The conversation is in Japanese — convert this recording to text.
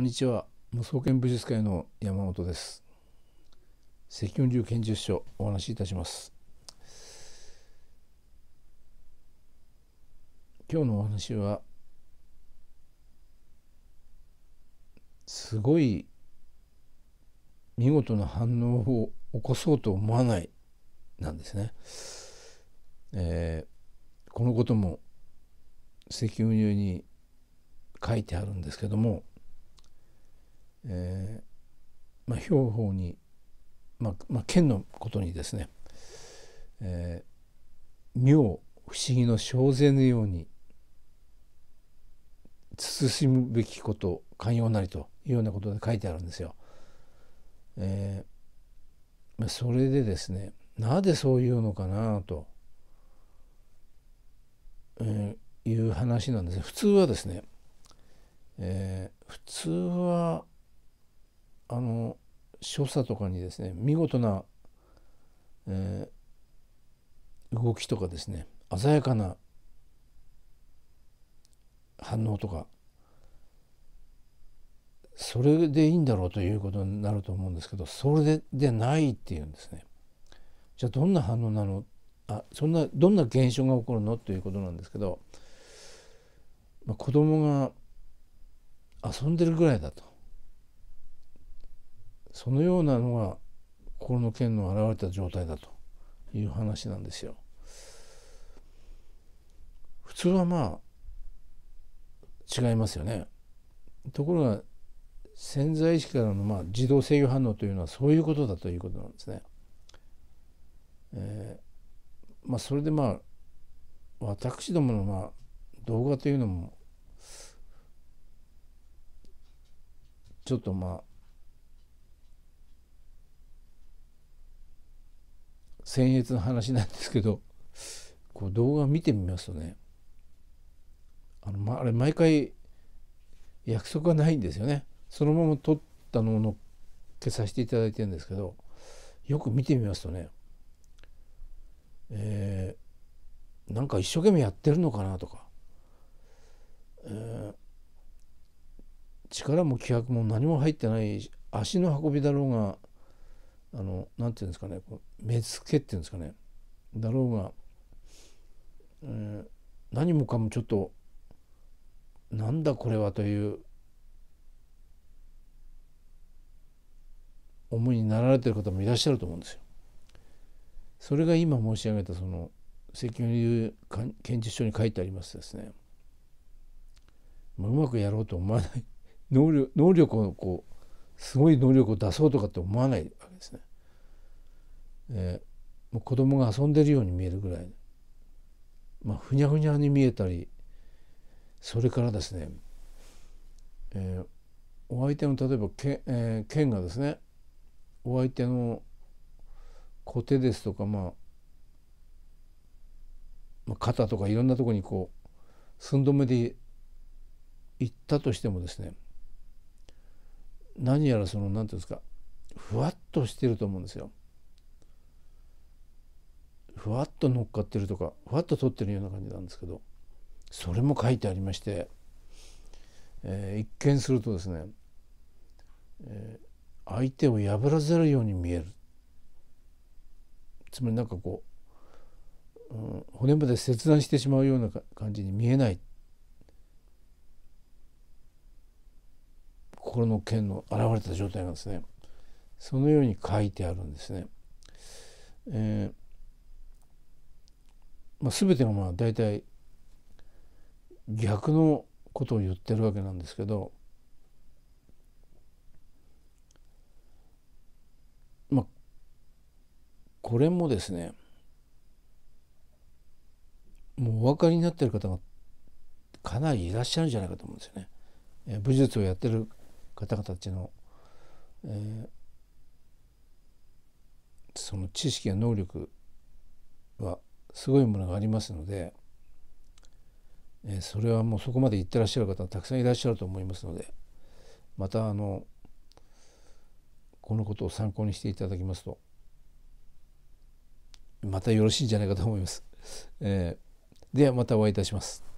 こんにちは無双剣武術会の山本です関雲流剣術書お話しいたします今日のお話はすごい見事な反応を起こそうと思わないなんですね、えー、このことも石油流に書いてあるんですけどもえー、まあ、兵法に、まあ、まあ、剣のことにですね、えー、妙不思議の小勢のように慎むべきこと寛容なりというようなことで書いてあるんですよ。えー、まあ、それでですねなぜそういうのかなと、えー、いう話なんです普通はですね、えー、普通はあの所作とかにですね見事な、えー、動きとかですね鮮やかな反応とかそれでいいんだろうということになると思うんですけどそれででないっていうんですね。じゃあどんな反応なのあそんなどんな現象が起こるのということなんですけど、まあ、子供が遊んでるぐらいだとそのようなのが心の剣の現れた状態だという話なんですよ。普通はまあ違いますよね。ところが潜在意識からのまあ自動制御反応というのはそういうことだということなんですね。えー、まあ、それでまあ私どものまあ動画というのもちょっとまあ僭越な話なんですけどこう動画見てみますとねあの、ま、あれ毎回約束がないんですよねそのまま撮ったのをのっけさせていただいてるんですけどよく見てみますとねえー、なんか一生懸命やってるのかなとか、えー、力も気迫も何も入ってない足の運びだろうがあのなんていうんですかね目付けっていうんですかねだろうが、えー、何もかもちょっとなんだこれはという思いになられてる方もいらっしゃると思うんですよ。それが今申し上げたその石油流検知書に書いてありますですね、もううまくやろうと思わない能力能力をこうすごい能力を出そうとかって思わないわけですね。えー、もう子供が遊んでるように見えるぐらい、まあ、ふにゃふにゃに見えたりそれからですね、えー、お相手の例えばけ、えー、剣がですねお相手の小手ですとか、まあ、まあ肩とかいろんなとこにこう寸止めで行ったとしてもですね何やらその何て言うんですかふわっとしてると思うんですよ。ふわっと乗っかってるとかふわっと撮ってるような感じなんですけどそれも書いてありまして、えー、一見するとですね、えー、相手を破らざるように見えるつまりなんかこう、うん、骨まで切断してしまうような感じに見えないこの剣の現れた状態なんですねそのように書いてあるんですね。えーまあ、全てがまあ大体逆のことを言ってるわけなんですけど、まあ、これもですねもうお分かりになってる方がかなりいらっしゃるんじゃないかと思うんですよね。武術をやってる方々たちの、えー、その知識や能力はすごいものがありますので、えー、それはもうそこまで行ってらっしゃる方たくさんいらっしゃると思いますのでまたあのこのことを参考にしていただきますとまたよろしいんじゃないかと思います。えー、ではまたお会いいたします。